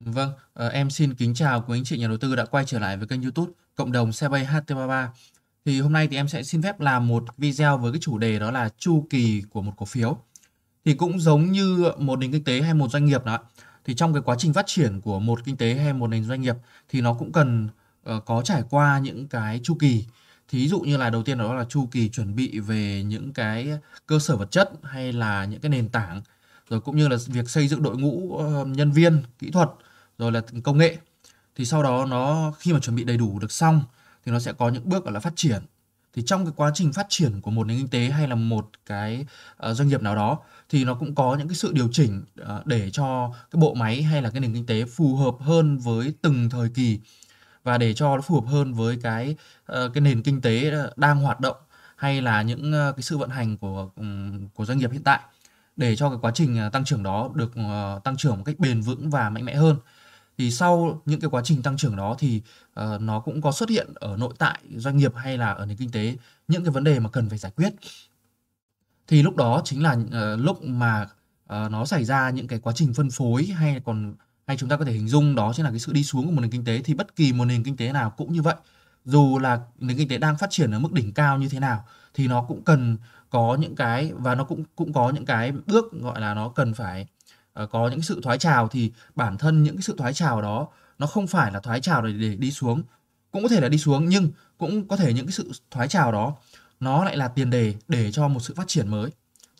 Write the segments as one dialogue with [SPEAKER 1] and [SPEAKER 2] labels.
[SPEAKER 1] Vâng, ờ, em xin kính chào quý anh chị nhà đầu tư đã quay trở lại với kênh YouTube Cộng đồng xe bay HT33. Thì hôm nay thì em sẽ xin phép làm một video với cái chủ đề đó là chu kỳ của một cổ phiếu. Thì cũng giống như một nền kinh tế hay một doanh nghiệp đó, thì trong cái quá trình phát triển của một kinh tế hay một nền doanh nghiệp thì nó cũng cần ờ, có trải qua những cái chu kỳ. Thí dụ như là đầu tiên đó là chu kỳ chuẩn bị về những cái cơ sở vật chất hay là những cái nền tảng rồi cũng như là việc xây dựng đội ngũ ờ, nhân viên kỹ thuật rồi là công nghệ thì sau đó nó khi mà chuẩn bị đầy đủ được xong thì nó sẽ có những bước gọi là phát triển thì trong cái quá trình phát triển của một nền kinh tế hay là một cái ờ, doanh nghiệp nào đó thì nó cũng có những cái sự điều chỉnh ờ, để cho cái bộ máy hay là cái nền kinh tế phù hợp hơn với từng thời kỳ và để cho nó phù hợp hơn với cái cái nền kinh tế đang hoạt động hay là những cái sự vận hành của của doanh nghiệp hiện tại để cho cái quá trình à, tăng trưởng đó được ờ, tăng trưởng một cách bền vững và mạnh mẽ hơn thì sau những cái quá trình tăng trưởng đó thì ờ, nó cũng có xuất hiện ở nội tại doanh nghiệp hay là ở nền kinh tế những cái vấn đề mà cần phải giải quyết thì lúc đó chính là ờ, lúc mà nó xảy ra những cái quá trình phân phối hay còn hay chúng ta có thể hình dung đó chính là cái sự đi xuống của một nền kinh tế thì bất kỳ một nền kinh tế nào cũng như vậy dù là nền kinh tế đang phát triển ở mức đỉnh cao như thế nào thì nó cũng cần có những cái và nó cũng cũng có những cái bước gọi là nó cần phải uh, có những sự thoái trào thì bản thân những cái sự thoái trào đó nó không phải là thoái trào để, để đi xuống cũng có thể là đi xuống nhưng cũng có thể những cái sự thoái trào đó nó lại là tiền đề để cho một sự phát triển mới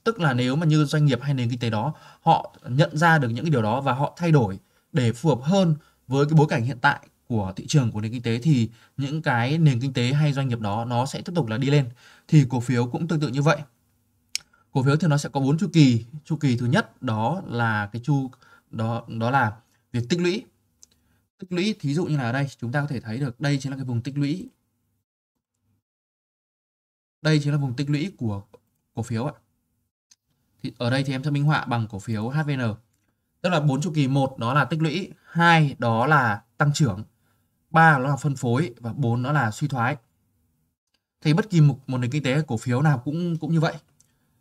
[SPEAKER 1] tức là nếu mà như doanh nghiệp hay nền kinh tế đó họ nhận ra được những cái điều đó và họ thay đổi để phù hợp hơn với cái bối cảnh hiện tại của thị trường của nền kinh tế thì những cái nền kinh tế hay doanh nghiệp đó nó sẽ tiếp tục là đi lên thì cổ phiếu cũng tương tự như vậy cổ phiếu thì nó sẽ có bốn chu kỳ chu kỳ thứ nhất đó là cái chu đó đó là việc tích lũy tích lũy thí dụ như là ở đây chúng ta có thể thấy được đây chính là cái vùng tích lũy đây chính là vùng tích lũy của cổ phiếu ạ thì ở đây thì em sẽ minh họa bằng cổ phiếu HVN tức là bốn chu kỳ một đó là tích lũy hai đó là tăng trưởng ba nó là phân phối và bốn nó là suy thoái thì bất kỳ một, một nền kinh tế cổ phiếu nào cũng cũng như vậy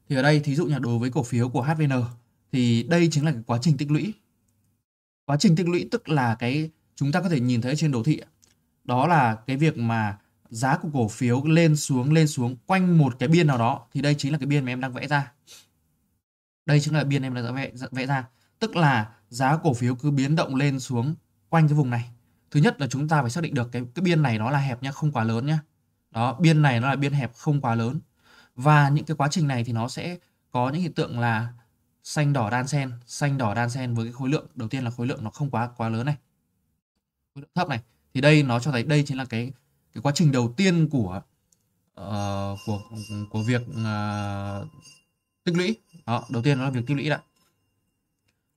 [SPEAKER 1] thì ở đây thí dụ nhà đối với cổ phiếu của HVN thì đây chính là cái quá trình tích lũy quá trình tích lũy tức là cái chúng ta có thể nhìn thấy trên đồ thị đó là cái việc mà giá của cổ phiếu lên xuống lên xuống quanh một cái biên nào đó thì đây chính là cái biên mà em đang vẽ ra đây chính là biên em đang vẽ, vẽ ra tức là giá cổ phiếu cứ biến động lên xuống quanh cái vùng này thứ nhất là chúng ta phải xác định được cái cái biên này nó là hẹp nhá không quá lớn nhá đó biên này nó là biên hẹp không quá lớn và những cái quá trình này thì nó sẽ có những hiện tượng là xanh đỏ đan xen xanh đỏ đan xen với cái khối lượng đầu tiên là khối lượng nó không quá quá lớn này khối lượng thấp này thì đây nó cho thấy đây chính là cái cái quá trình đầu tiên của uh, của của việc uh, tích lũy đó đầu tiên nó là việc tích lũy đã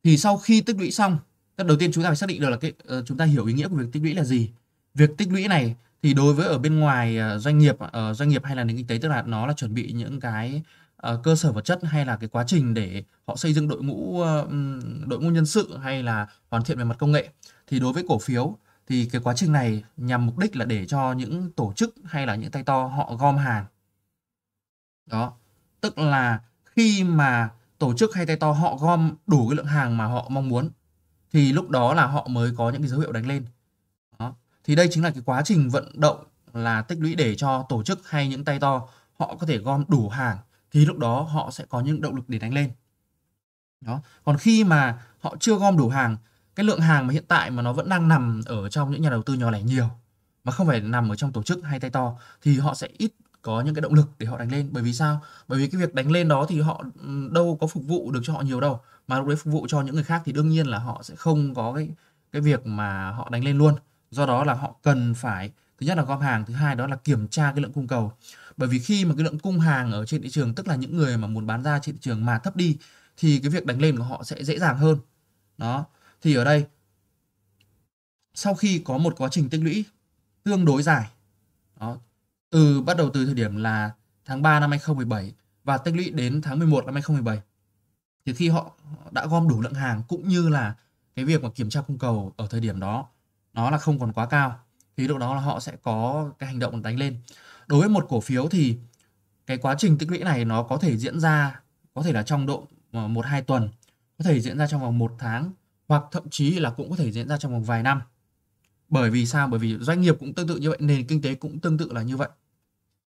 [SPEAKER 1] thì sau khi tích lũy xong cái đầu tiên chúng ta phải xác định được là cái uh, chúng ta hiểu ý nghĩa của việc tích lũy là gì. Việc tích lũy này thì đối với ở bên ngoài uh, doanh nghiệp uh, doanh nghiệp hay là nền kinh tế tức là nó là chuẩn bị những cái uh, cơ sở vật chất hay là cái quá trình để họ xây dựng đội ngũ uh, đội ngũ nhân sự hay là hoàn thiện về mặt công nghệ. Thì đối với cổ phiếu thì cái quá trình này nhằm mục đích là để cho những tổ chức hay là những tay to họ gom hàng. Đó, tức là khi mà tổ chức hay tay to họ gom đủ cái lượng hàng mà họ mong muốn thì lúc đó là họ mới có những cái dấu hiệu đánh lên đó. thì đây chính là cái quá trình vận động là tích lũy để cho tổ chức hay những tay to họ có thể gom đủ hàng thì lúc đó họ sẽ có những động lực để đánh lên đó còn khi mà họ chưa gom đủ hàng cái lượng hàng mà hiện tại mà nó vẫn đang nằm ở trong những nhà đầu tư nhỏ lẻ nhiều mà không phải nằm ở trong tổ chức hay tay to thì họ sẽ ít có những cái động lực để họ đánh lên bởi vì sao bởi vì cái việc đánh lên đó thì họ ừ, đâu có phục vụ được cho họ nhiều đâu mà lúc đấy phục vụ cho những người khác thì đương nhiên là họ sẽ không có cái cái việc mà họ đánh lên luôn do đó là họ cần phải thứ nhất là gom hàng thứ hai đó là kiểm tra cái lượng cung cầu bởi vì khi mà cái lượng cung hàng ở trên thị trường tức là những người mà muốn bán ra trên thị trường mà thấp đi thì cái việc đánh lên của họ sẽ dễ dàng hơn đó thì ở đây sau khi có một quá trình tích lũy tương đối dài đó, từ bắt đầu từ thời điểm là tháng 3 năm 2017 và tích lũy đến tháng 11 năm 2017 thì khi họ đã gom đủ lượng hàng cũng như là cái việc mà kiểm tra cung cầu ở thời điểm đó nó là không còn quá cao thì lúc đó là họ sẽ có cái hành động đánh lên đối với một cổ phiếu thì cái quá trình tích lũy này nó có thể diễn ra có thể là trong độ ờ, một hai tuần có thể diễn ra trong vòng một tháng hoặc thậm chí là cũng có thể diễn ra trong vòng vài năm bởi vì sao bởi vì doanh nghiệp cũng tương tự như vậy nền kinh tế cũng tương tự là như vậy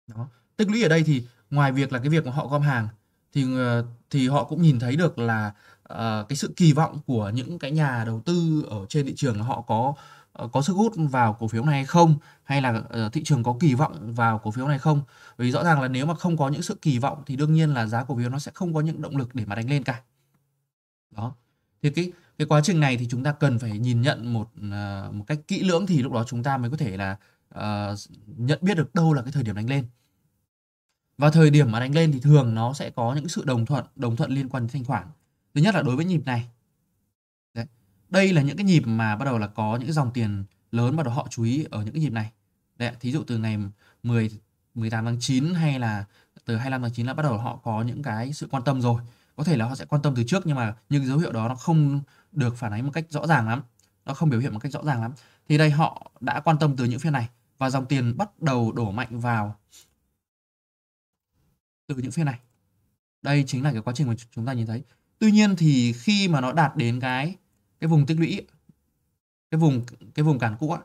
[SPEAKER 1] đó tích lũy ở đây thì ngoài việc là cái việc mà họ gom hàng thì ờ, thì họ cũng nhìn thấy được là uh, cái sự kỳ vọng của những cái nhà đầu tư ở trên thị trường họ có uh, có sức hút vào cổ phiếu này hay không hay là uh, thị trường có kỳ vọng vào cổ phiếu này không vì rõ ràng là nếu mà không có những sự kỳ vọng thì đương nhiên là giá cổ phiếu nó sẽ không có những động lực để mà đánh lên cả đó thì cái cái quá trình này thì chúng ta cần phải nhìn nhận một uh, một cách kỹ lưỡng thì lúc đó chúng ta mới có thể là uh, nhận biết được đâu là cái thời điểm đánh lên và thời điểm mà đánh lên thì thường nó sẽ có những sự đồng thuận đồng thuận liên quan đến thanh khoản thứ nhất là đối với nhịp này Đấy. đây là những cái nhịp mà bắt đầu là có những dòng tiền lớn bắt đầu họ chú ý ở những cái nhịp này Đấy, thí dụ từ ngày 10 18 tháng 9 hay là từ 25 tháng 9 là bắt đầu họ có những cái sự quan tâm rồi có thể là họ sẽ quan tâm từ trước nhưng mà những dấu hiệu đó nó không được phản ánh một cách rõ ràng lắm nó không biểu hiện một cách rõ ràng lắm thì đây họ đã quan tâm từ những phiên này và dòng tiền bắt đầu đổ mạnh vào từ những phiên này đây chính là cái quá trình mà chúng ta nhìn thấy tuy nhiên thì khi mà nó đạt đến cái cái vùng tích lũy cái vùng cái vùng cản cũ á,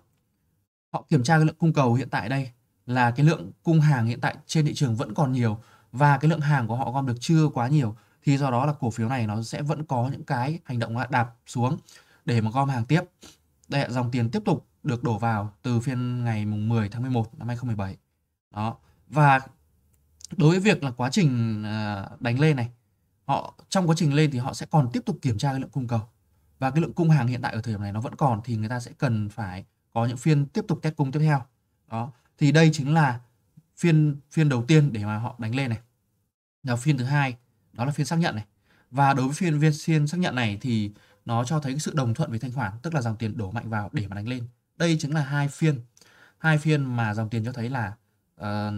[SPEAKER 1] họ kiểm tra cái lượng cung cầu hiện tại đây là cái lượng cung hàng hiện tại trên thị trường vẫn còn nhiều và cái lượng hàng của họ gom được chưa quá nhiều thì do đó là cổ phiếu này nó sẽ vẫn có những cái hành động đạp xuống để mà gom hàng tiếp. Đây là dòng tiền tiếp tục được đổ vào từ phiên ngày mùng 10 tháng 11 năm 2017. Đó. Và đối với việc là quá trình à, đánh lên này họ trong quá trình lên thì họ sẽ còn tiếp tục kiểm tra cái lượng cung cầu và cái lượng cung hàng hiện tại ở thời điểm này nó vẫn còn thì người ta sẽ cần phải có những phiên tiếp tục test cung tiếp theo đó thì đây chính là phiên phiên đầu tiên để mà họ đánh lên này là phiên thứ hai đó là phiên xác nhận này và đối với phiên viên phiên xác nhận này thì nó cho thấy sự đồng thuận về thanh khoản tức là dòng tiền đổ mạnh vào để mà đánh lên đây chính là hai phiên hai phiên mà dòng tiền cho thấy là Ờ,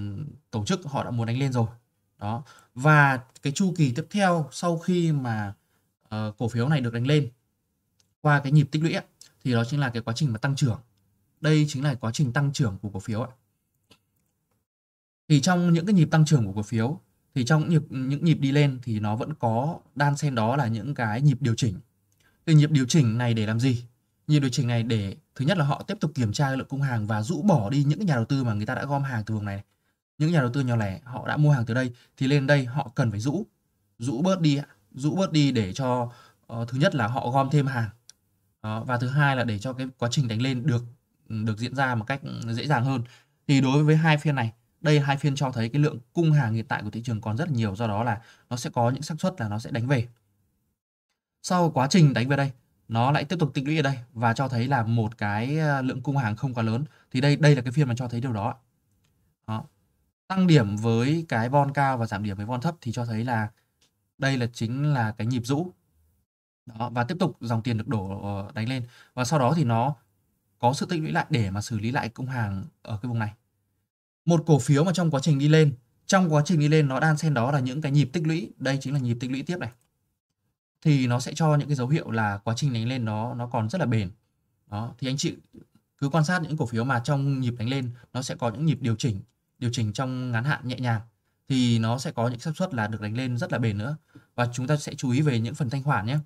[SPEAKER 1] tổ chức họ đã muốn đánh lên rồi đó và cái chu kỳ tiếp theo sau khi mà uh, cổ phiếu này được đánh lên qua cái nhịp tích lũy ấy, thì đó chính là cái quá trình mà tăng trưởng đây chính là quá trình tăng trưởng của cổ phiếu ấy. thì trong những cái nhịp tăng trưởng của cổ phiếu thì trong những nhịp, những nhịp đi lên thì nó vẫn có đan xen đó là những cái nhịp điều chỉnh thì nhịp điều chỉnh này để làm gì Nhìn điều chỉnh này để thứ nhất là họ tiếp tục kiểm tra lượng cung hàng và rũ bỏ đi những nhà đầu tư mà người ta đã gom hàng từ vùng này. Những nhà đầu tư nhỏ lẻ họ đã mua hàng từ đây thì lên đây họ cần phải rũ, rũ bớt đi, rũ bớt đi để cho uh, thứ nhất là họ gom thêm hàng Đó, và thứ hai là để cho cái quá trình đánh lên được ừ, được diễn ra một cách ừ, dễ dàng hơn. Thì đối với hai phiên này, đây hai phiên cho thấy cái lượng cung hàng hiện tại của thị trường còn rất nhiều do đó là nó sẽ có những xác suất là nó sẽ đánh về. Sau quá trình đánh về đây nó lại tiếp tục tích lũy ở đây và cho thấy là một cái ờ, lượng cung hàng không quá lớn thì đây đây là cái phiên mà cho thấy điều đó. đó tăng điểm với cái von cao và giảm điểm với von thấp thì cho thấy là đây là chính là cái nhịp rũ đó, và tiếp tục dòng tiền được đổ ờ, đánh lên và sau đó thì nó có sự tích lũy lại để mà xử lý lại cung hàng ở cái vùng này một cổ phiếu mà trong quá trình đi lên trong quá trình đi lên nó đang xen đó là những cái nhịp tích lũy đây chính là nhịp tích lũy tiếp này thì nó sẽ cho những cái dấu hiệu là quá trình đánh lên nó nó còn rất là bền đó thì anh chị cứ quan sát những cổ phiếu mà trong nhịp đánh lên nó sẽ có những nhịp điều chỉnh điều chỉnh trong ngắn hạn nhẹ nhàng thì nó sẽ có những xác suất là được đánh lên rất là bền nữa và chúng ta sẽ chú ý về những phần thanh khoản nhé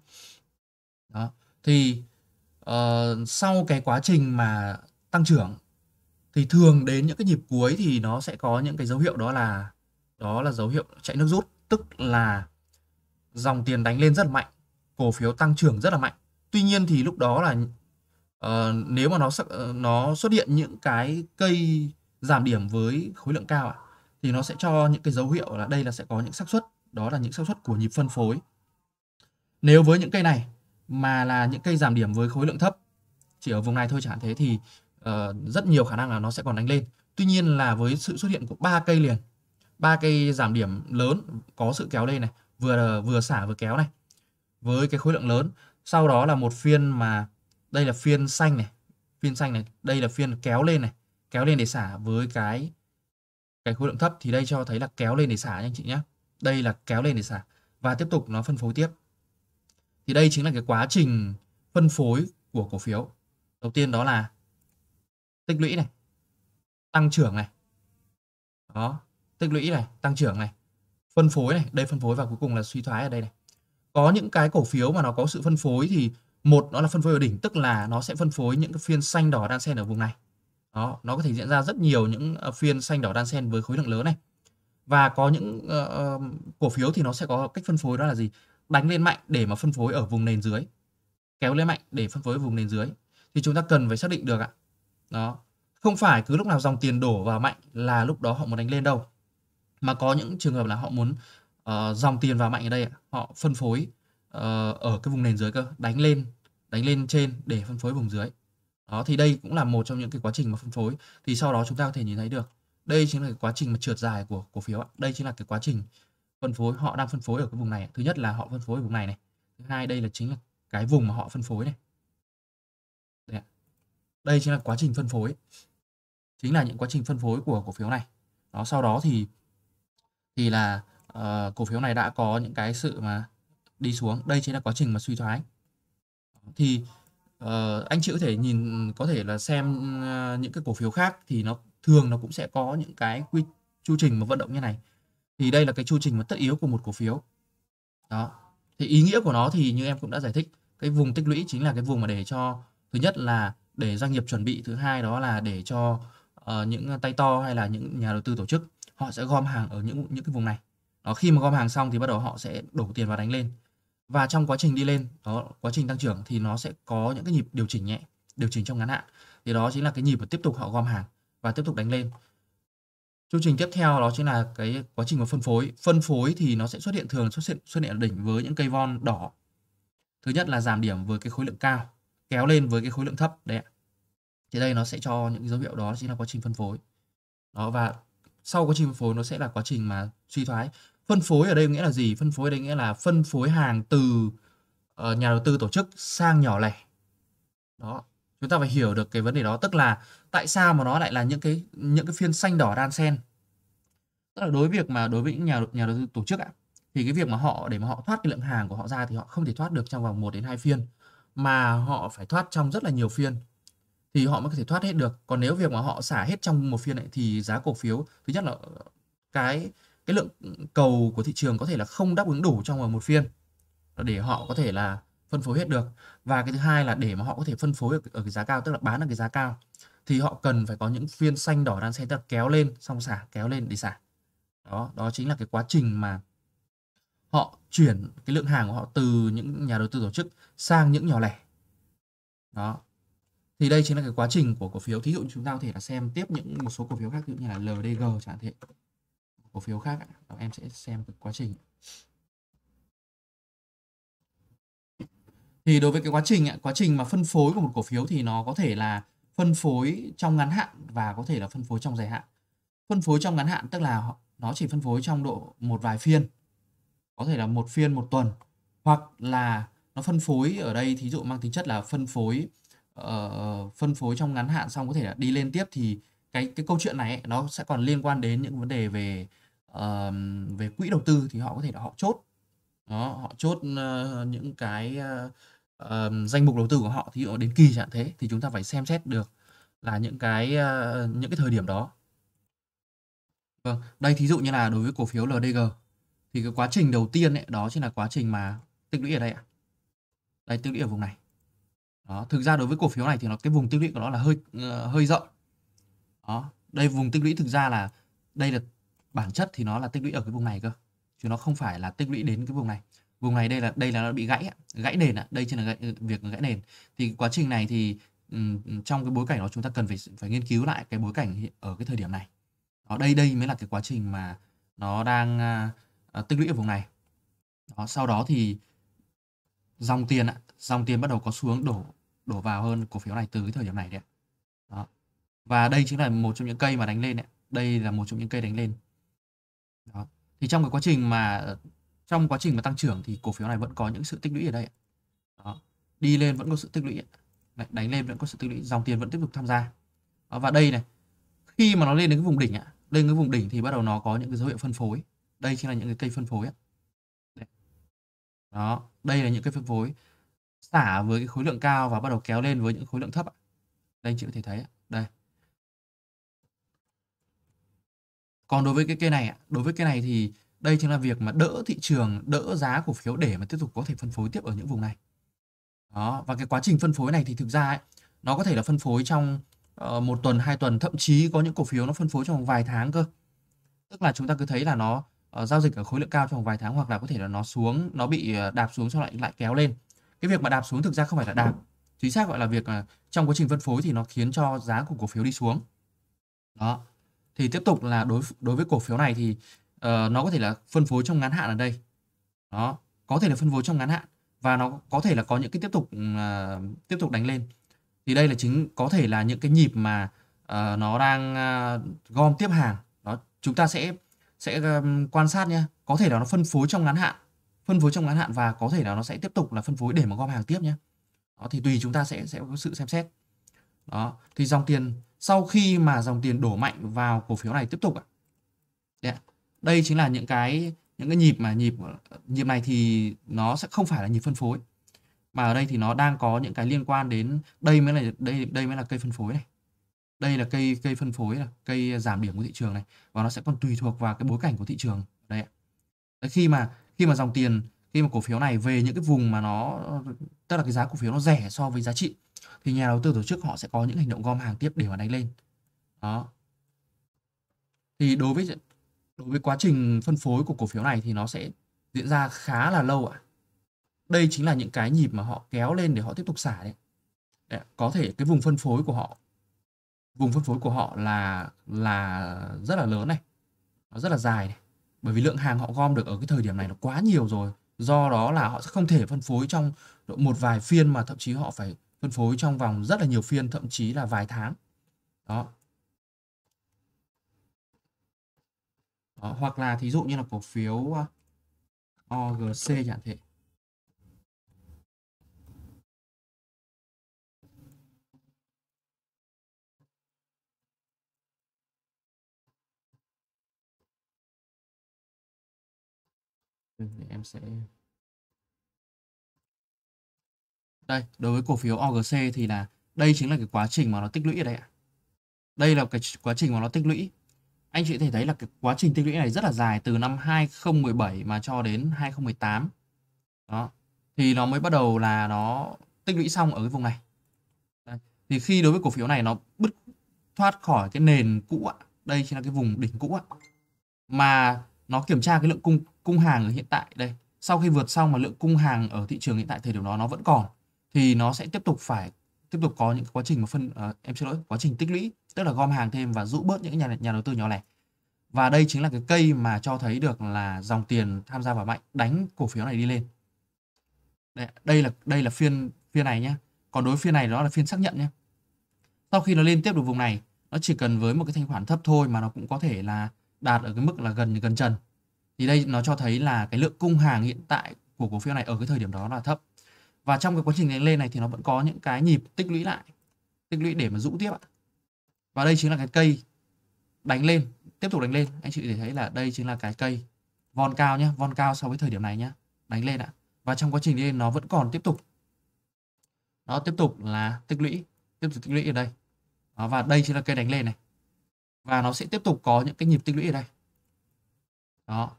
[SPEAKER 1] đó thì uh, sau cái quá trình mà tăng trưởng thì thường đến những cái nhịp cuối thì nó sẽ có những cái dấu hiệu đó là đó là dấu hiệu chạy nước rút tức là dòng tiền đánh lên rất là mạnh cổ phiếu tăng trưởng rất là mạnh tuy nhiên thì lúc đó là uh, nếu mà nó ờ, nó xuất hiện những cái cây giảm điểm với khối lượng cao ạ thì nó sẽ cho những cái dấu hiệu là đây là sẽ có những xác suất đó là những xác suất của nhịp phân phối nếu với những cây này mà là những cây giảm điểm với khối lượng thấp chỉ ở vùng này thôi chẳng thế thì uh, rất nhiều khả năng là nó sẽ còn đánh lên tuy nhiên là với sự xuất hiện của ba cây liền ba cây giảm điểm lớn có sự kéo lên này vừa vừa xả vừa kéo này với cái khối lượng lớn sau đó là một phiên mà đây là phiên xanh này phiên xanh này đây là phiên kéo lên này kéo lên để xả với cái cái khối lượng thấp thì đây cho thấy là kéo lên để xả nha anh chị nhé đây là kéo lên để xả và tiếp tục nó phân phối tiếp thì đây chính là cái quá trình phân phối của cổ phiếu đầu tiên đó là tích lũy này tăng trưởng này đó tích lũy này tăng trưởng này phân phối này đây phân phối và cuối cùng là suy thoái ở đây này có những cái cổ phiếu mà nó có sự phân phối thì một nó là phân phối ở đỉnh tức là nó sẽ phân phối những cái phiên xanh đỏ đan sen ở vùng này đó nó có thể diễn ra rất nhiều những ờ, phiên xanh đỏ đan sen với khối lượng lớn này và có những uh, cổ phiếu thì nó sẽ có cách phân phối đó là gì đánh lên mạnh để mà phân phối ở vùng nền dưới kéo lên mạnh để phân phối ở vùng nền dưới thì chúng ta cần phải xác định được ạ đó không phải cứ lúc nào dòng tiền đổ vào mạnh là lúc đó họ muốn đánh lên đâu mà có những trường hợp là họ muốn uh, dòng tiền vào mạnh ở đây họ phân phối uh, ở cái vùng nền dưới cơ đánh lên đánh lên trên để phân phối vùng dưới đó thì đây cũng là một trong những cái quá trình mà phân phối thì sau đó chúng ta có thể nhìn thấy được đây chính là cái quá trình mà trượt dài của cổ phiếu đây chính là cái quá trình phân phối họ đang phân phối ở cái vùng này thứ nhất là họ phân phối ở vùng này này thứ hai đây là chính là cái vùng mà họ phân phối này Đấy. đây chính là quá trình phân phối chính là những quá trình phân phối của cổ phiếu này đó sau đó thì thì là uh, cổ phiếu này đã có những cái sự mà đi xuống đây chính là quá trình mà suy thoái thì uh, anh chị có thể nhìn có thể là xem uh, những cái cổ phiếu khác thì nó thường nó cũng sẽ có những cái quy chu trình mà vận động như này thì đây là cái chu trình mà tất yếu của một cổ phiếu đó thì ý nghĩa của nó thì như em cũng đã giải thích cái vùng tích lũy chính là cái vùng mà để cho thứ nhất là để doanh nghiệp chuẩn bị thứ hai đó là để cho uh, những tay to hay là những nhà đầu tư tổ chức họ sẽ gom hàng ở những những cái vùng này đó khi mà gom hàng xong thì bắt đầu họ sẽ đổ tiền vào đánh lên và trong quá trình đi lên đó quá trình tăng trưởng thì nó sẽ có những cái nhịp điều chỉnh nhẹ điều chỉnh trong ngắn hạn thì đó chính là cái nhịp mà tiếp tục họ gom hàng và tiếp tục đánh lên chương trình tiếp theo đó chính là cái quá trình của phân phối phân phối thì nó sẽ xuất hiện thường xuất hiện xuất hiện ở đỉnh với những cây von đỏ thứ nhất là giảm điểm với cái khối lượng cao kéo lên với cái khối lượng thấp đấy ạ thì đây nó sẽ cho những dấu hiệu đó chính là quá trình phân phối đó và sau quá trình phân phối nó sẽ là quá trình mà suy thoái phân phối ở đây nghĩa là gì phân phối ở đây nghĩa là phân phối hàng từ uh, nhà đầu tư tổ chức sang nhỏ lẻ đó chúng ta phải hiểu được cái vấn đề đó tức là tại sao mà nó lại là những cái những cái phiên xanh đỏ đan sen tức là đối việc mà đối với những nhà nhà đầu tư tổ chức ạ thì cái việc mà họ để mà họ thoát cái lượng hàng của họ ra thì họ không thể thoát được trong vòng 1 đến 2 phiên mà họ phải thoát trong rất là nhiều phiên thì họ mới có thể thoát hết được còn nếu việc mà họ xả hết trong một phiên ấy, thì giá cổ phiếu thứ nhất là ờ, cái cái lượng cầu của thị trường có thể là không đáp ứng đủ trong một phiên để họ có thể là phân phối hết được và cái thứ hai là để mà họ có thể phân phối ở cái giá cao tức là bán ở cái giá cao thì họ cần phải có những phiên xanh đỏ đang xen tức là kéo lên xong xả kéo lên để xả đó đó chính là cái quá trình mà họ chuyển cái lượng hàng của họ từ những nhà đầu tư tổ chức sang những nhỏ lẻ đó thì đây chính là cái quá trình của cổ phiếu thí dụ chúng ta có thể là xem tiếp những một số cổ phiếu khác ví dụ như là LDG chẳng hạn cổ phiếu khác đó, em sẽ xem cái quá trình thì đối với cái quá trình quá trình mà phân phối của một cổ phiếu thì nó có thể là phân phối trong ngắn hạn và có thể là phân phối trong dài hạn phân phối trong ngắn hạn tức là nó chỉ phân phối trong độ một vài phiên có thể là một phiên một tuần hoặc là nó phân phối ở đây thí dụ mang tính chất là phân phối uh, phân phối trong ngắn hạn xong có thể là đi lên tiếp thì cái cái câu chuyện này ấy, nó sẽ còn liên quan đến những vấn đề về uh, về quỹ đầu tư thì họ có thể là họ chốt đó họ chốt uh, những cái uh, uh, danh mục đầu tư của họ thì dụ đến kỳ chẳng thế thì chúng ta phải xem xét được là những cái uh, những cái thời điểm đó vâng đây thí dụ như là đối với cổ phiếu LDG thì cái quá trình đầu tiên ấy, đó chính là quá trình mà tích lũy ở đây ạ đây tích lũy ở vùng này đó thực ra đối với cổ phiếu này thì nó cái vùng tích lũy của nó là hơi uh, hơi rộng đó đây vùng tích lũy thực ra là đây là bản chất thì nó là tích lũy ở cái vùng này cơ chứ nó không phải là tích lũy đến cái vùng này vùng này đây là đây là nó bị gãy gãy nền ạ đây chính là gãy, việc gãy nền thì quá trình này thì um, trong cái bối cảnh đó chúng ta cần phải phải nghiên cứu lại cái bối cảnh ở cái thời điểm này đó đây đây mới là cái quá trình mà nó đang uh, tích lũy ở vùng này đó, sau đó thì dòng tiền ạ dòng tiền bắt đầu có xuống đổ đổ vào hơn cổ phiếu này từ cái thời điểm này đấy Đó. Và đây chính là một trong những cây mà đánh lên đấy. Đây là một trong những cây đánh lên. Đó. Thì trong cái quá trình mà trong quá trình mà tăng trưởng thì cổ phiếu này vẫn có những sự tích lũy ở đây. Đó. Đi lên vẫn có sự tích lũy. Đấy, đánh lên vẫn có sự tích lũy, dòng tiền vẫn tiếp tục tham gia. Đó. Và đây này, khi mà nó lên đến cái vùng đỉnh ạ, lên cái vùng đỉnh thì bắt đầu nó có những cái dấu hiệu phân phối. Đây chính là những cái cây phân phối ạ. Đó, đây là những cái phân phối xả với cái khối lượng cao và bắt đầu kéo lên với những khối lượng thấp Đây anh chị có thể thấy đây. Còn đối với cái cây này đối với cái này thì đây chính là việc mà đỡ thị trường, đỡ giá cổ phiếu để mà tiếp tục có thể phân phối tiếp ở những vùng này. Đó, và cái quá trình phân phối này thì thực ra ấy, nó có thể là phân phối trong uh, một tuần, hai tuần, thậm chí có những cổ phiếu nó phân phối trong vài tháng cơ. Tức là chúng ta cứ thấy là nó uh, giao dịch ở khối lượng cao trong vài tháng hoặc là có thể là nó xuống, nó bị ờ, đạp xuống sau lại lại kéo lên cái việc mà đạp xuống thực ra không phải là đạp chính xác gọi là việc là trong quá trình phân phối thì nó khiến cho giá của cổ phiếu đi xuống đó thì tiếp tục là đối đối với cổ phiếu này thì uh, nó có thể là phân phối trong ngắn hạn ở đây đó có thể là phân phối trong ngắn hạn và nó có thể là có những cái tiếp tục uh, tiếp tục đánh lên thì đây là chính có thể là những cái nhịp mà uh, nó đang uh, gom tiếp hàng đó chúng ta sẽ sẽ um, quan sát nhé có thể là nó phân phối trong ngắn hạn phân phối trong ngắn hạn và có thể là nó sẽ tiếp tục là phân phối để mà gom hàng tiếp nhé đó, thì tùy chúng ta sẽ sẽ có sự xem xét đó thì dòng tiền sau khi mà dòng tiền đổ mạnh vào cổ phiếu này tiếp tục ạ Đấy, đây chính là những cái những cái nhịp mà nhịp nhịp này thì nó sẽ không phải là nhịp phân phối mà ở đây thì nó đang có những cái liên quan đến đây mới là đây đây mới là cây phân phối này đây là cây cây phân phối là cây giảm điểm của thị trường này và nó sẽ còn tùy thuộc vào cái bối cảnh của thị trường đây khi mà khi mà dòng tiền khi mà cổ phiếu này về những cái vùng mà nó tức là cái giá cổ phiếu nó rẻ so với giá trị thì nhà đầu tư tổ chức họ sẽ có những hành động gom hàng tiếp để mà đánh lên đó thì đối với đối với quá trình phân phối của cổ phiếu này thì nó sẽ diễn ra khá là lâu ạ đây chính là những cái nhịp mà họ kéo lên để họ tiếp tục xả đấy, đấy có thể cái vùng phân phối của họ vùng phân phối của họ là là rất là lớn này nó rất là dài này bởi vì lượng hàng họ gom được ở cái thời điểm này nó quá nhiều rồi do đó là họ sẽ không thể phân phối trong một vài phiên mà thậm chí họ phải phân phối trong vòng rất là nhiều phiên thậm chí là vài tháng đó, đó. hoặc là thí dụ như là cổ phiếu ờ, OGC chẳng thế thì em sẽ đây đối với cổ phiếu OGC thì là đây chính là cái quá trình mà nó tích lũy ở đây ạ đây là cái quá trình mà nó tích lũy anh chị thể thấy là cái quá trình tích lũy này rất là dài từ năm 2017 mà cho đến 2018 đó thì nó mới bắt đầu là nó tích lũy xong ở cái vùng này đây. thì khi đối với cổ phiếu này nó bứt thoát khỏi cái nền cũ ạ đây chính là cái vùng đỉnh cũ ạ mà nó kiểm tra cái lượng cung cung hàng ở hiện tại đây sau khi vượt xong mà lượng cung hàng ở thị trường hiện tại thời điểm đó nó vẫn còn thì nó sẽ tiếp tục phải tiếp tục có những quá trình mà phân uh, em xin lỗi quá trình tích lũy tức là gom hàng thêm và rũ bớt những nhà nhà đầu tư nhỏ lẻ và đây chính là cái cây mà cho thấy được là dòng tiền tham gia vào mạnh đánh cổ phiếu này đi lên đây, đây là đây là phiên phiên này nhé còn đối phiên này đó là phiên xác nhận nhé sau khi nó lên tiếp được vùng này nó chỉ cần với một cái thanh khoản thấp thôi mà nó cũng có thể là đạt ở cái mức là gần gần trần thì đây nó cho thấy là cái lượng cung hàng hiện tại của cổ phiếu này ở cái thời điểm đó là thấp và trong cái quá trình lên này thì nó vẫn có những cái nhịp tích lũy lại tích lũy để mà rũ tiếp ạ và đây chính là cái cây đánh lên tiếp tục đánh lên anh chị để thấy là đây chính là cái cây von cao nhé von cao so với thời điểm này nhé đánh lên ạ và trong quá trình lên nó vẫn còn tiếp tục nó tiếp tục là tích lũy tiếp tục tích lũy ở đây đó, và đây chính là cây đánh lên này và nó sẽ tiếp tục có những cái nhịp tích lũy ở đây đó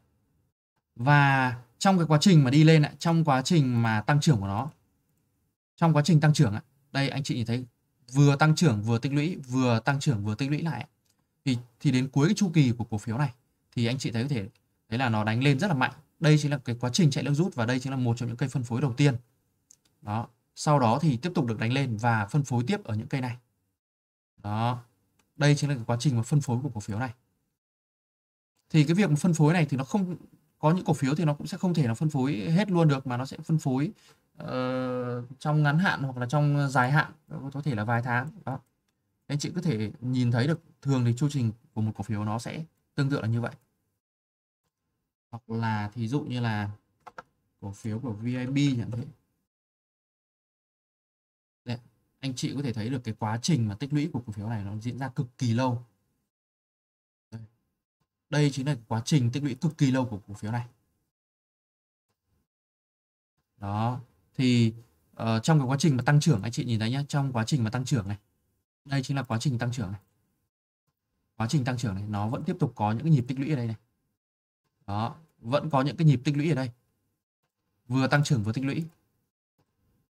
[SPEAKER 1] và trong cái quá trình mà đi lên trong quá trình mà tăng trưởng của nó trong quá trình tăng trưởng đây anh chị nhìn thấy vừa tăng trưởng vừa tích lũy vừa tăng trưởng vừa tích lũy lại thì thì đến cuối cái chu kỳ của cổ phiếu này thì anh chị thấy có thể thấy là nó đánh lên rất là mạnh đây chính là cái quá trình chạy nước rút và đây chính là một trong những cây phân phối đầu tiên đó sau đó thì tiếp tục được đánh lên và phân phối tiếp ở những cây này đó đây chính là cái quá trình mà phân phối của cổ phiếu này thì cái việc phân phối này thì nó không có những cổ phiếu thì nó cũng sẽ không thể là phân phối hết luôn được mà nó sẽ phân phối uh, trong ngắn hạn hoặc là trong dài hạn có thể là vài tháng đó anh chị có thể nhìn thấy được thường thì chu trình của một cổ phiếu nó sẽ tương tự là như vậy hoặc là thí dụ như là cổ phiếu của VIB chẳng thế anh chị có thể thấy được cái quá trình mà tích lũy của cổ phiếu này nó diễn ra cực kỳ lâu đây chính là quá trình tích lũy cực kỳ lâu của cổ phiếu này. Đó, thì uh, trong cái quá trình mà tăng trưởng anh chị nhìn thấy nhá, trong quá trình mà tăng trưởng này. Đây chính là quá trình tăng trưởng này. Quá trình tăng trưởng này nó vẫn tiếp tục có những cái nhịp tích lũy ở đây này. Đó, vẫn có những cái nhịp tích lũy ở đây. Vừa tăng trưởng vừa tích lũy.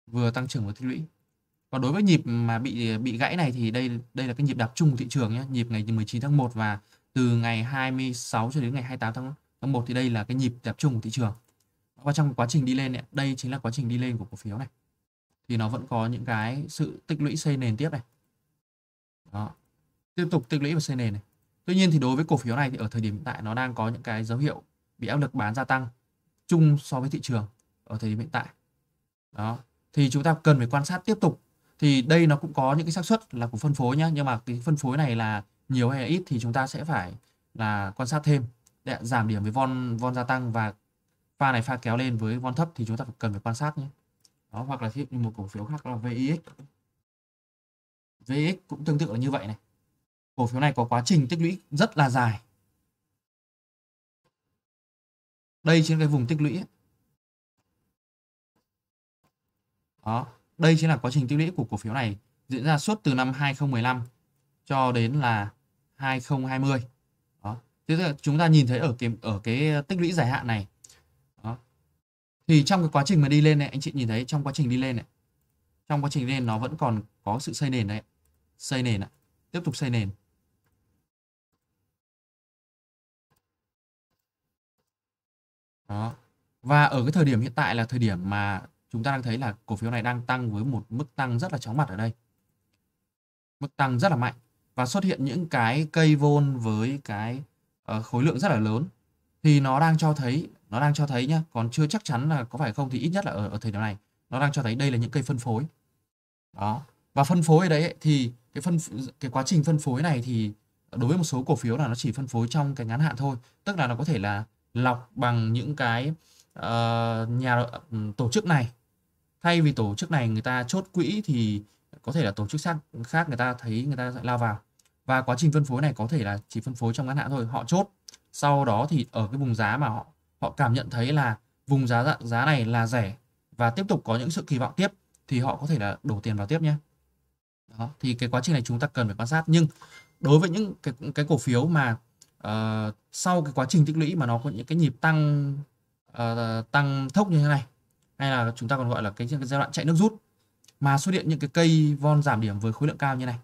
[SPEAKER 1] Vừa tăng trưởng vừa tích lũy. Còn đối với nhịp mà bị bị gãy này thì đây đây là cái nhịp đặc trung của thị trường nhé, nhịp ngày 19 tháng 1 và từ ngày 26 cho đến ngày 28 tháng tháng 1 thì đây là cái nhịp tập trung của thị trường và trong quá trình đi lên này, đây chính là quá trình đi lên của cổ phiếu này thì nó vẫn có những cái sự tích lũy xây nền tiếp này đó tiếp tục tích lũy và xây nền này tuy nhiên thì đối với cổ phiếu này thì ở thời điểm hiện tại nó đang có những cái dấu hiệu bị áp lực bán gia tăng chung so với thị trường ở thời điểm hiện tại đó thì chúng ta cần phải quan sát tiếp tục thì đây nó cũng có những cái xác suất là của phân phối nhá nhưng mà cái phân phối này là nhiều hay là ít thì chúng ta sẽ phải là quan sát thêm để giảm điểm với von von gia tăng và pha này pha kéo lên với von thấp thì chúng ta cần phải quan sát nhé đó hoặc là thêm một cổ phiếu khác là VIX VIX cũng tương tự là như vậy này cổ phiếu này có quá trình tích lũy rất là dài đây trên cái vùng tích lũy đó đây chính là quá trình tích lũy của cổ phiếu này diễn ra suốt từ năm 2015 cho đến là 2020 đó thế là chúng ta nhìn thấy ở cái ở cái tích lũy dài hạn này đó. thì trong cái quá trình mà đi lên này anh chị nhìn thấy trong quá trình đi lên này trong quá trình lên nó vẫn còn có sự xây nền đấy xây nền ạ tiếp tục xây nền đó và ở cái thời điểm hiện tại là thời điểm mà chúng ta đang thấy là cổ phiếu này đang tăng với một mức tăng rất là chóng mặt ở đây mức tăng rất là mạnh và xuất hiện những cái cây vôn với cái ờ, khối lượng rất là lớn thì nó đang cho thấy nó đang cho thấy nhá còn chưa chắc chắn là có phải không thì ít nhất là ở, ở thời điểm này nó đang cho thấy đây là những cây phân phối đó và phân phối ở đấy thì cái phân cái quá trình phân phối này thì đối với một số cổ phiếu là nó chỉ phân phối trong cái ngắn hạn thôi tức là nó có thể là lọc bằng những cái uh, nhà ừ, tổ chức này thay vì tổ chức này người ta chốt quỹ thì có thể là tổ chức khác khác người ta thấy người ta lao vào và quá trình phân phối này có thể là chỉ phân phối trong ngắn hạn thôi họ chốt sau đó thì ở cái vùng giá mà họ họ cảm nhận thấy là vùng giá giá này là rẻ và tiếp tục có những sự kỳ vọng tiếp thì họ có thể là đổ tiền vào tiếp nhé đó thì cái quá trình này chúng ta cần phải quan sát nhưng đối với những cái cái cổ phiếu mà uh, sau cái quá trình tích lũy mà nó có những cái nhịp tăng uh, tăng thốc như thế này hay là chúng ta còn gọi là cái giai đoạn chạy nước rút mà xuất hiện những cái cây von giảm điểm với khối lượng cao như này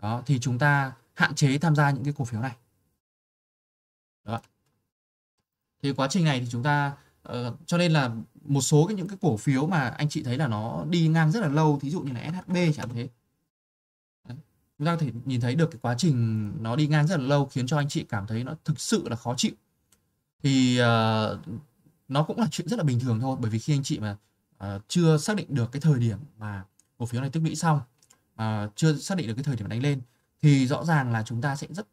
[SPEAKER 1] đó thì chúng ta hạn chế tham gia những cái cổ phiếu này đó. thì quá trình này thì chúng ta uh, cho nên là một số cái những cái cổ phiếu mà anh chị thấy là nó đi ngang rất là lâu thí dụ như là SHB chẳng thế chúng ta có thể nhìn thấy được cái quá trình nó đi ngang rất là lâu khiến cho anh chị cảm thấy nó thực sự là khó chịu thì uh, nó cũng là chuyện rất là bình thường thôi bởi vì khi anh chị mà uh, chưa xác định được cái thời điểm mà cổ phiếu này tích lũy xong uh, chưa xác định được cái thời điểm đánh lên thì rõ ràng là chúng ta sẽ rất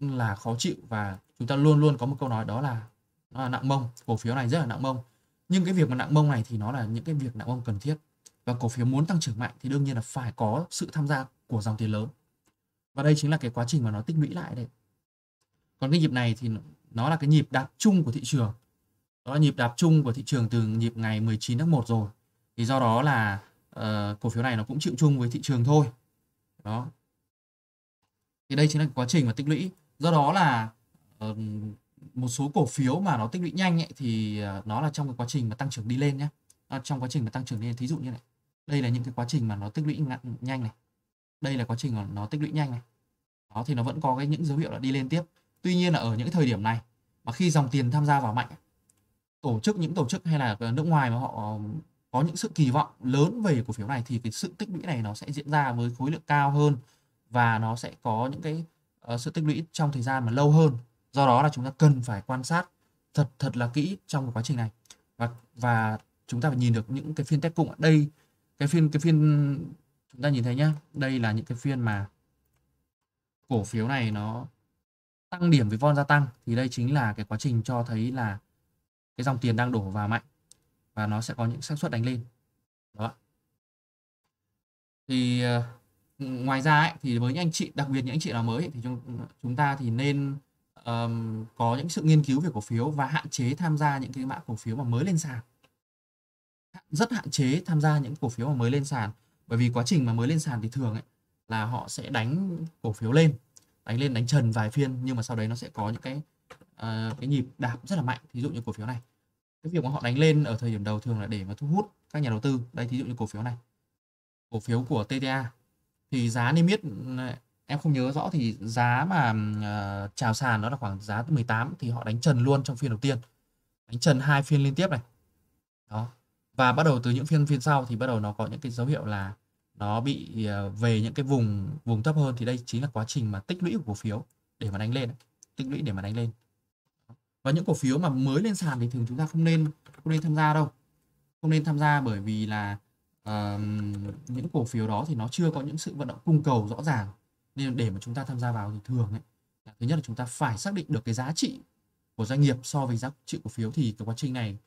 [SPEAKER 1] là khó chịu và chúng ta luôn luôn có một câu nói đó là nó là nặng mông cổ phiếu này rất là nặng mông nhưng cái việc mà nặng mông này thì nó là những cái việc nặng mông cần thiết và cổ phiếu muốn tăng trưởng mạnh thì đương nhiên là phải có sự tham gia của dòng tiền lớn và đây chính là cái quá trình mà nó tích lũy lại đấy còn cái nhịp này thì nó là cái nhịp đạp chung của thị trường đó là nhịp đạp chung của thị trường từ nhịp ngày 19 tháng 1 rồi thì do đó là Ờ, cổ phiếu này nó cũng chịu chung với thị trường thôi đó thì đây chính là quá trình mà tích lũy do đó là uh, một số cổ phiếu mà nó tích lũy nhanh ấy, thì uh, nó là trong cái quá trình mà tăng trưởng đi lên nhé à, trong quá trình mà tăng trưởng đi lên thí dụ như này đây là những cái quá trình mà nó tích lũy nhanh này đây là quá trình mà nó tích lũy nhanh này đó thì nó vẫn có cái những dấu hiệu là đi lên tiếp tuy nhiên là ở những thời điểm này mà khi dòng tiền tham gia vào mạnh tổ chức những tổ chức hay là nước ngoài mà họ có những sự kỳ vọng lớn về cổ phiếu này thì cái sự tích lũy này nó sẽ diễn ra với khối lượng cao hơn và nó sẽ có những cái uh, sự tích lũy trong thời gian mà lâu hơn do đó là chúng ta cần phải quan sát thật thật là kỹ trong cái quá trình này và và chúng ta phải nhìn được những cái phiên test cụm ở đây cái phiên cái phiên chúng ta nhìn thấy nhá đây là những cái phiên mà cổ phiếu này nó tăng điểm với von gia tăng thì đây chính là cái quá trình cho thấy là cái dòng tiền đang đổ vào mạnh và nó sẽ có những xác suất đánh lên đó thì ờ, ngoài ra ấy, thì với những anh chị đặc biệt những anh chị nào mới thì chúng, chúng ta thì nên um, có những sự nghiên cứu về cổ phiếu và hạn chế tham gia những cái mã cổ phiếu mà mới lên sàn rất hạn chế tham gia những cổ phiếu mà mới lên sàn bởi vì quá trình mà mới lên sàn thì thường ấy, là họ sẽ đánh cổ phiếu lên đánh lên đánh trần vài phiên nhưng mà sau đấy nó sẽ có những cái uh, cái nhịp đạp rất là mạnh ví dụ như cổ phiếu này cái việc mà họ đánh lên ở thời điểm đầu thường là để mà thu hút các nhà đầu tư đây thí dụ như cổ phiếu này cổ phiếu của TTA thì giá niêm yết ừ, em không nhớ rõ thì giá mà uh, chào sàn nó là khoảng giá 18 thì họ đánh trần luôn trong phiên đầu tiên đánh trần hai phiên liên tiếp này đó và bắt đầu từ những phiên phiên sau thì bắt đầu nó có những cái dấu hiệu là nó bị ờ, về những cái vùng vùng thấp hơn thì đây chính là quá trình mà tích lũy của cổ phiếu để mà đánh lên tích lũy để mà đánh lên và những cổ phiếu mà mới lên sàn thì thường chúng ta không nên không nên tham gia đâu không nên tham gia bởi vì là uh, những cổ phiếu đó thì nó chưa có những sự vận động cung cầu rõ ràng nên để mà chúng ta tham gia vào thì thường ấy, thứ nhất là chúng ta phải xác định được cái giá trị của doanh nghiệp so với giá trị cổ phiếu thì cái quá trình này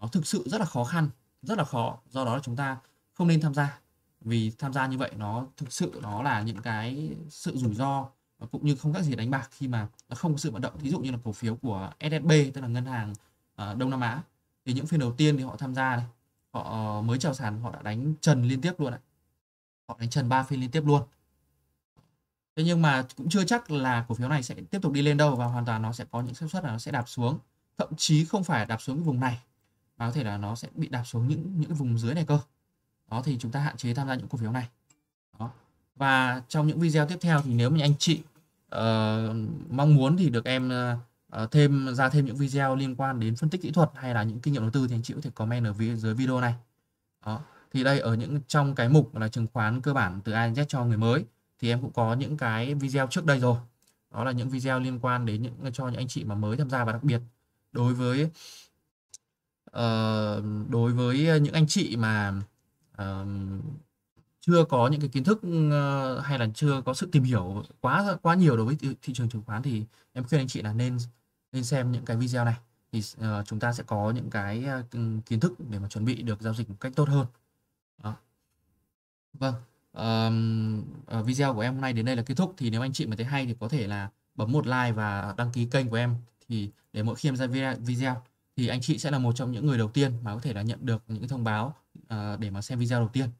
[SPEAKER 1] nó thực sự rất là khó khăn rất là khó do đó là chúng ta không nên tham gia vì tham gia như vậy nó thực sự nó là những cái sự rủi ro cũng như không khác gì đánh bạc khi mà nó không có sự vận động thí dụ như là cổ phiếu của SSB tức là ngân hàng ờ, Đông Nam Á thì những phiên đầu tiên thì họ tham gia này họ ờ, mới chào sàn họ đã đánh trần liên tiếp luôn ạ họ đánh trần 3 phiên liên tiếp luôn thế nhưng mà cũng chưa chắc là cổ phiếu này sẽ tiếp tục đi lên đâu và hoàn toàn nó sẽ có những xác suất là nó sẽ đạp xuống thậm chí không phải đạp xuống cái vùng này mà có thể là nó sẽ bị đạp xuống những những cái vùng dưới này cơ đó thì chúng ta hạn chế tham gia những cổ phiếu này và trong những video tiếp theo thì nếu mà anh chị uh, mong muốn thì được em uh, thêm ra thêm những video liên quan đến phân tích kỹ thuật hay là những kinh nghiệm đầu tư thì anh chị có thể comment ở dưới video này đó thì đây ở những trong cái mục là chứng khoán cơ bản từ A Z cho người mới thì em cũng có những cái video trước đây rồi đó là những video liên quan đến những cho những anh chị mà mới tham gia và đặc biệt đối với uh, đối với những anh chị mà uh, chưa có những cái kiến thức ừ, ờ, hay là chưa có sự tìm hiểu quá quá nhiều đối với thị, trường chứng khoán thì em khuyên anh chị là nên nên xem những cái video này thì ờ, chúng ta sẽ có những cái ờ, ừ, kiến thức để mà chuẩn bị được giao dịch một cách tốt hơn. Đó. Vâng, um, video của em hôm nay đến đây là kết thúc thì nếu anh chị mà thấy hay thì có thể là bấm một like và đăng ký kênh của em thì để mỗi khi em ra video thì anh chị sẽ là một trong những người đầu tiên mà có thể là nhận được những thông báo để mà xem video đầu tiên.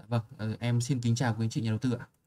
[SPEAKER 1] Dạ vâng, ờ, em xin kính chào quý anh chị nhà đầu tư ạ.